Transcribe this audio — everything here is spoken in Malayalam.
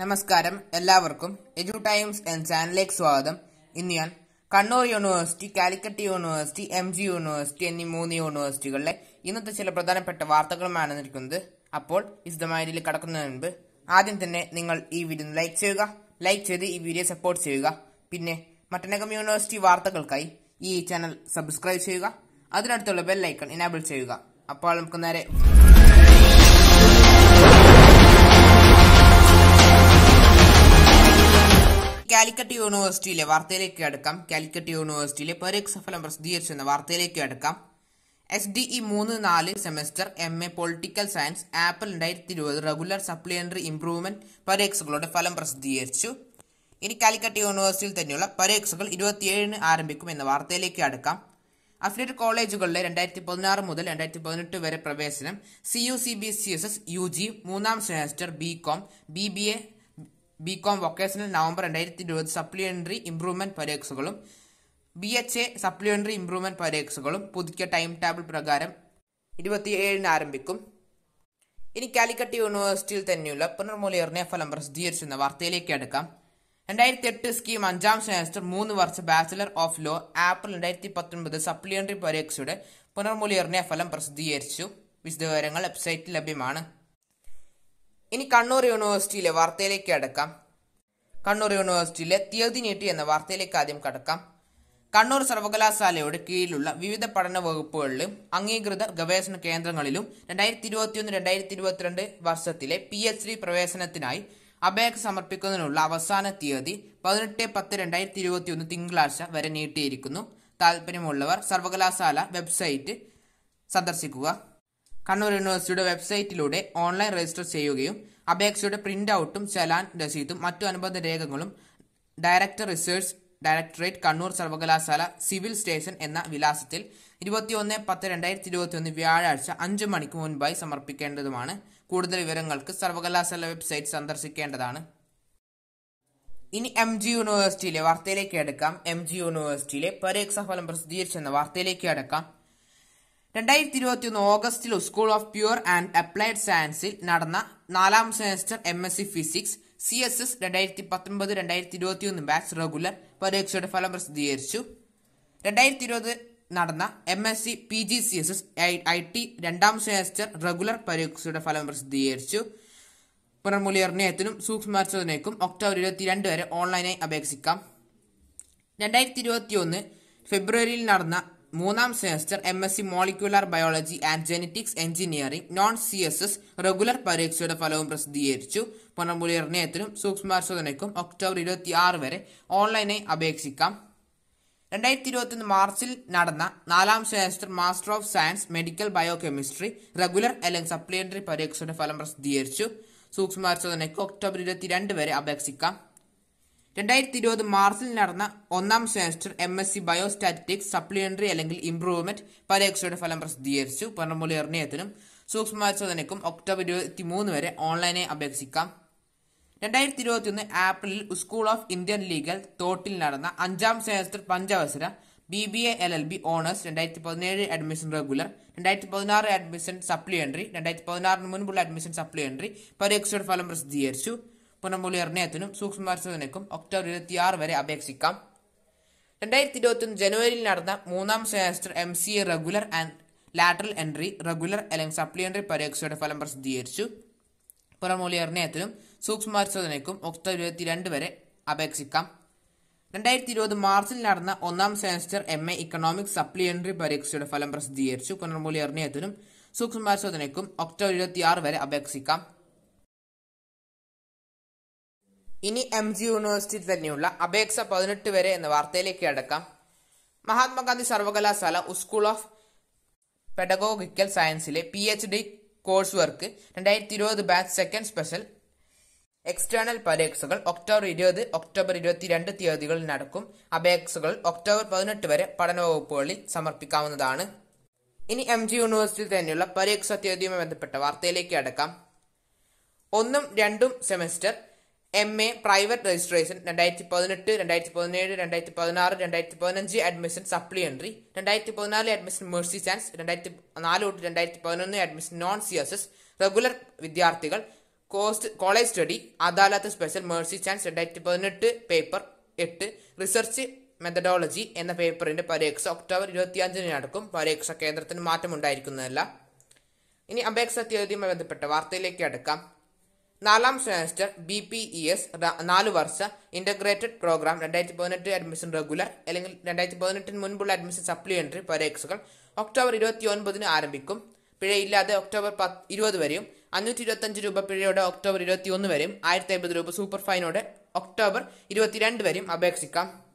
നമസ്കാരം എല്ലാവർക്കും എജു ടൈംസ് എന്ന ചാനലിലേക്ക് സ്വാഗതം ഇന്ന് ഞാൻ Kannur university Calicut university M G university എന്നീ മൂന്ന് യൂണിവേഴ്സിറ്റികളിലെ ഇന്നത്തെ ചില പ്രധാനപ്പെട്ട വാർത്തകളുമാണ് നിൽക്കുന്നത് അപ്പോൾ വിശദമായതിൽ കടക്കുന്നതിന് മുൻപ് ആദ്യം തന്നെ നിങ്ങൾ ഈ വീഡിയോ ലൈക്ക് ചെയ്യുക ലൈക്ക് ചെയ്ത് ഈ വീഡിയോ സപ്പോർട്ട് ചെയ്യുക പിന്നെ മറ്റനകം യൂണിവേഴ്സിറ്റി വാർത്തകൾക്കായി ഈ ചാനൽ സബ്സ്ക്രൈബ് ചെയ്യുക അതിനടുത്തുള്ള ബെൽ ഐക്കൺ ഇനാബിൾ ചെയ്യുക അപ്പോൾ നമുക്ക് നേരെ കാലിക്കറ്റ് യൂണിവേഴ്സിറ്റിയിലെ വാർത്തയിലേക്ക് അടുക്കാം കാലിക്കറ്റ് യൂണിവേഴ്സിറ്റിയിലെ പരീക്ഷ ഫലം എന്ന വാർത്തയിലേക്ക് അടുക്കാം എസ് ഡി ഇ മൂന്ന് നാല് semester M A political science April രണ്ടായിരത്തി ഇരുപത് റെഗുലർ സപ്ലിമെന്ററി ഇംപ്രൂവ്മെന്റ് പരീക്ഷകളുടെ ഫലം പ്രസിദ്ധീകരിച്ചു ഇനി കാലിക്കറ്റ് യൂണിവേഴ്സിറ്റിയിൽ തന്നെയുള്ള പരീക്ഷകൾ ഇരുപത്തിയേഴിന് ആരംഭിക്കും എന്ന വാർത്തയിലേക്ക് അടുക്കാം അഫിലിയേറ്റ് കോളേജുകളിലെ രണ്ടായിരത്തി പതിനാറ് മുതൽ രണ്ടായിരത്തി പതിനെട്ട് വരെ പ്രവേശനം C U C B C S S U G മൂന്നാം semester B com B B A B com vocational November രണ്ടായിരത്തി ഇരുപത് സപ്ലിമെന്ററി ഇംപ്രൂവ്മെന്റ് പരീക്ഷകളും B H A supplementary improvement പരീക്ഷകളും പുതുക്കിയ ടൈം ടേബിൾ പ്രകാരം ഇരുപത്തിയേഴിന് ആരംഭിക്കും ഇനി കാലിക്കട്ട് യൂണിവേഴ്സിറ്റിയിൽ തന്നെയുള്ള പുനർമൂല്യനിർണയ ഫലം പ്രസിദ്ധീകരിച്ചെന്ന വാർത്തയിലേക്ക് എടുക്കാം രണ്ടായിരത്തി എട്ട് സ്കീം അഞ്ചാം സെമസ്റ്റർ മൂന്ന് വർഷ ബാച്ചിലർ ഓഫ് ലോ ആപ്പിൾ രണ്ടായിരത്തി പത്തൊൻപത് സപ്ലിമെന്ററി പരീക്ഷയുടെ പുനർമൂല്യനിർണയ ഫലം പ്രസിദ്ധീകരിച്ചു വിശദവിവരങ്ങൾ വെബ്സൈറ്റിൽ ലഭ്യമാണ് ഇനി കണ്ണൂർ യൂണിവേഴ്സിറ്റിയിലെ വാർത്തയിലേക്ക് അടക്കാം കണ്ണൂർ യൂണിവേഴ്സിറ്റിയിലെ തീയതി നീട്ടി എന്ന വാർത്തയിലേക്ക് ആദ്യം കടക്കാം കണ്ണൂർ സർവകലാശാലയുടെ കീഴിലുള്ള വിവിധ പഠന വകുപ്പുകളിലും അംഗീകൃത ഗവേഷണ കേന്ദ്രങ്ങളിലും രണ്ടായിരത്തി ഇരുപത്തിയൊന്ന് രണ്ടായിരത്തി ഇരുപത്തിരണ്ട് വർഷത്തിലെ പി എച്ച് ഡി പ്രവേശനത്തിനായി അപേക്ഷ സമർപ്പിക്കുന്നതിനുള്ള അവസാന തീയതി പതിനെട്ട് പത്ത് രണ്ടായിരത്തി ഒന്ന് തിങ്കളാഴ്ച വരെ നീട്ടിയിരിക്കുന്നു താൽപ്പര്യമുള്ളവർ സർവകലാശാല വെബ്സൈറ്റ് സന്ദർശിക്കുക കണ്ണൂർ യൂണിവേഴ്സിറ്റിയുടെ വെബ്സൈറ്റിലൂടെ ഓൺലൈൻ രജിസ്റ്റർ ചെയ്യുകയും അപേക്ഷയുടെ പ്രിന്റ് ഔട്ടും ചലാൻ രസീതും മറ്റു അനുബന്ധ രേഖകളും ഡയറക്ടർ റിസർച്ച് ഡയറക്ടറേറ്റ് കണ്ണൂർ സർവകലാശാല സിവിൽ സ്റ്റേഷൻ എന്ന വിലാസത്തിൽ ഇരുപത്തിയൊന്ന് പത്ത് രണ്ടായിരത്തി ഇരുപത്തിയൊന്ന് വ്യാഴാഴ്ച അഞ്ച് മണിക്ക് മുൻപായി സമർപ്പിക്കേണ്ടതുമാണ് കൂടുതൽ വിവരങ്ങൾക്ക് സർവകലാശാല വെബ്സൈറ്റ് സന്ദർശിക്കേണ്ടതാണ് ഇനി എം ജി യൂണിവേഴ്സിറ്റിയിലെ വാർത്തയിലേക്ക് അടക്കാം എം ജി യൂണിവേഴ്സിറ്റിയിലെ പരീക്ഷാഫലം പ്രസിദ്ധീകരിച്ചെന്ന വാർത്തയിലേക്ക് അടക്കാം രണ്ടായിരത്തി ഇരുപത്തി ഒന്ന് ഓഗസ്റ്റിൽ school of pure and applied സയൻസിൽ നടന്ന നാലാം semester M S C physics C S S രണ്ടായിരത്തി പത്തൊൻപത് രണ്ടായിരത്തി ഇരുപത്തി ഒന്ന് ബാച്ച് റെഗുലർ പരീക്ഷയുടെ ഫലം പ്രസിദ്ധീകരിച്ചു രണ്ടായിരത്തി ഇരുപത് നടന്ന M S C P G C S S I T രണ്ടാം സെമസ്റ്റർ റെഗുലർ പരീക്ഷയുടെ ഫലം പ്രസിദ്ധീകരിച്ചു പുനർമൂല്യനിർണ്ണയത്തിനും സൂക്ഷ്മപരിശോധനയ്ക്കും ഒക്ടോബർ ഇരുപത്തി രണ്ട് വരെ ഓൺലൈനായി അപേക്ഷിക്കാം രണ്ടായിരത്തി ഇരുപത്തി ഒന്ന് ഫെബ്രുവരിയിൽ നടന്ന മൂന്നാം semester M S C molecular biology and genetics engineering non C S S regular പരീക്ഷയുടെ ഫലവും പ്രസിദ്ധീകരിച്ചു പുനർമൂല്യനിർണ്ണയത്തിനും സൂക്ഷ്മപരിശോധനയ്ക്കും ഒക്ടോബർ ഇരുപത്തി ആറ് വരെ ഓൺലൈനായി അപേക്ഷിക്കാം രണ്ടായിരത്തി ഇരുപത്തിയൊന്ന് മാർച്ചിൽ നടന്ന നാലാം semester master of science medical biochemistry regular അല്ലെങ്കിൽ സപ്ലിമെന്ററി പരീക്ഷയുടെ ഫലം പ്രസിദ്ധീകരിച്ചു സൂക്ഷ്മപരിശോധനയ്ക്ക് ഒക്ടോബർ ഇരുപത്തിരണ്ട് വരെ അപേക്ഷിക്കാം രണ്ടായിരത്തി ഇരുപത് മാർച്ചിൽ നടന്ന ഒന്നാം semester M S C biostatistics supplementary അല്ലെങ്കിൽ ഇംപ്രൂവ്മെന്റ് പരീക്ഷയുടെ ഫലം പ്രസിദ്ധീകരിച്ചു പനമ്പുള്ളി എർണയത്തിനും സൂക്ഷ്മപരിശോധനയ്ക്കും ഒക്ടോബർ ഇരുപത്തി മൂന്ന് വരെ ഓൺലൈനായി അപേക്ഷിക്കാം രണ്ടായിരത്തി ഇരുപത്തിയൊന്ന് ഏപ്രിലിൽ സ്കൂൾ ഓഫ് ഇന്ത്യൻ ലീഗൽ തോട്ടിൽ നടന്ന അഞ്ചാം സെമസ്റ്റർ പഞ്ചവസര B B A L L B honours രണ്ടായിരത്തി പതിനേഴ് അഡ്മിഷൻ റെഗുലർ രണ്ടായിരത്തി പതിനാറ് അഡ്മിഷൻ സപ്ലിമെന്ററി രണ്ടായിരത്തി പതിനാറിന് മുൻപുള്ള അഡ്മിഷൻ സപ്ലിമെന്ററി പരീക്ഷയുടെ ഫലം പ്രസിദ്ധീകരിച്ചു പുനമ്പുള്ളി സൂക്ഷ്മ പരിശോധനയ്ക്കും ഒക്ടോബർ ഇരുപത്തി ആറ് വരെ അപേക്ഷിക്കാം രണ്ടായിരത്തി ഇരുപത്തൊന്ന് ജനുവരിയിൽ നടന്ന മൂന്നാം semester M C A regular and lateral entry regular അല്ലെങ്കിൽ സപ്ലിമെന്ററി പരീക്ഷയുടെ ഫലം പ്രസിദ്ധീകരിച്ചു പുറമൂല്യ സൂക്ഷ്മ പരിശോധനയ്ക്കും ഒക്ടോബർ ഇരുപത്തിരണ്ട് വരെ അപേക്ഷിക്കാം രണ്ടായിരത്തി ഇരുപത് മാർച്ചിൽ നടന്ന ഒന്നാം semester M A economic supplementary പരീക്ഷയുടെ ഫലം പ്രസിദ്ധീകരിച്ചു പുനർമൂല്യ സൂക്ഷ്മ പരിശോധനയ്ക്കും ഒക്ടോബർ ഇരുപത്തി ആറ് വരെ അപേക്ഷിക്കാം ഇനി എം ജി യൂണിവേഴ്സിറ്റി തന്നെയുള്ള അപേക്ഷ പതിനെട്ട് വരെ എന്ന വാർത്തയിലേക്ക് അടക്കാം മഹാത്മാഗാന്ധി സർവകലാശാല സ്കൂൾ ഓഫ് പെഡഗോഗിക്കൽ സയൻസിലെ P H D course work രണ്ടായിരത്തി ഇരുപത് ബാച്ച് സെക്കൻഡ് സ്പെഷ്യൽ എക്സ്റ്റേണൽ പരീക്ഷകൾ ഒക്ടോബർ ഇരുപത് ഒക്ടോബർ ഇരുപത്തിരണ്ട് തീയതികളിൽ നടക്കും അപേക്ഷകൾ ഒക്ടോബർ പതിനെട്ട് വരെ വകുപ്പുകളിൽ സമർപ്പിക്കാവുന്നതാണ് ഇനി എം ജി യൂണിവേഴ്സിറ്റി തന്നെയുള്ള പരീക്ഷാ തീയതിയുമായി ബന്ധപ്പെട്ട വാർത്തയിലേക്ക് അടക്കാം ഒന്നും രണ്ടും semester M A private registration രണ്ടായിരത്തി പതിനെട്ട് രണ്ടായിരത്തി പതിനേഴ് രണ്ടായിരത്തി പതിനാറ് രണ്ടായിരത്തി പതിനഞ്ച് അഡ്മിഷൻ സപ്ലിമെന്ററി രണ്ടായിരത്തി പതിനാല് അഡ്മിഷൻ മേഴ്സി ചാൻസ് രണ്ടായിരത്തി നാല് തൊട്ട് രണ്ടായിരത്തി പതിനൊന്ന് admission non C S S regular വിദ്യാർത്ഥികൾ കോസ്റ്റ് കോളേജ് സ്റ്റഡി അദാലത്ത് സ്പെഷ്യൽ മേഴ്സി ചാൻസ് രണ്ടായിരത്തി പതിനെട്ട് പേപ്പർ എട്ട് റിസർച്ച് മെത്തഡോളജി എന്ന പേപ്പറിന്റെ പരീക്ഷ ഒക്ടോബർ ഇരുപത്തിയഞ്ചിന് നടക്കും പരീക്ഷ കേന്ദ്രത്തിന് മാറ്റമുണ്ടായിരിക്കുന്നതല്ല ഇനി അപേക്ഷ തീയതിയുമായി ബന്ധപ്പെട്ട വാർത്തയിലേക്ക് അടുക്കാം നാലാം semester B P E S നാല് വർഷ ഇന്റഗ്രേറ്റഡ് പ്രോഗ്രാം രണ്ടായിരത്തി പതിനെട്ട് അഡ്മിഷൻ റെഗുലർ അല്ലെങ്കിൽ രണ്ടായിരത്തി പതിനെട്ടിന് മുൻപുള്ള അഡ്മിഷൻ സപ്ലിമെന്ററി പരീക്ഷകൾ ഒക്ടോബർ ഇരുപത്തി ഒൻപതിന് ആരംഭിക്കും പിഴയില്ലാതെ ഒക്ടോബർ പത്ത് ഇരുപത് വരെയും അഞ്ഞൂറ്റി ഇരുപത്തഞ്ച് രൂപ പിഴയോടെ ഒക്ടോബർ ഇരുപത്തി ഒന്ന് വരെയും ആയിരത്തി അമ്പത് രൂപ സൂപ്പർ ഫൈനോടെ ഒക്ടോബർ ഇരുപത്തിരണ്ട് വരെയും അപേക്ഷിക്കാം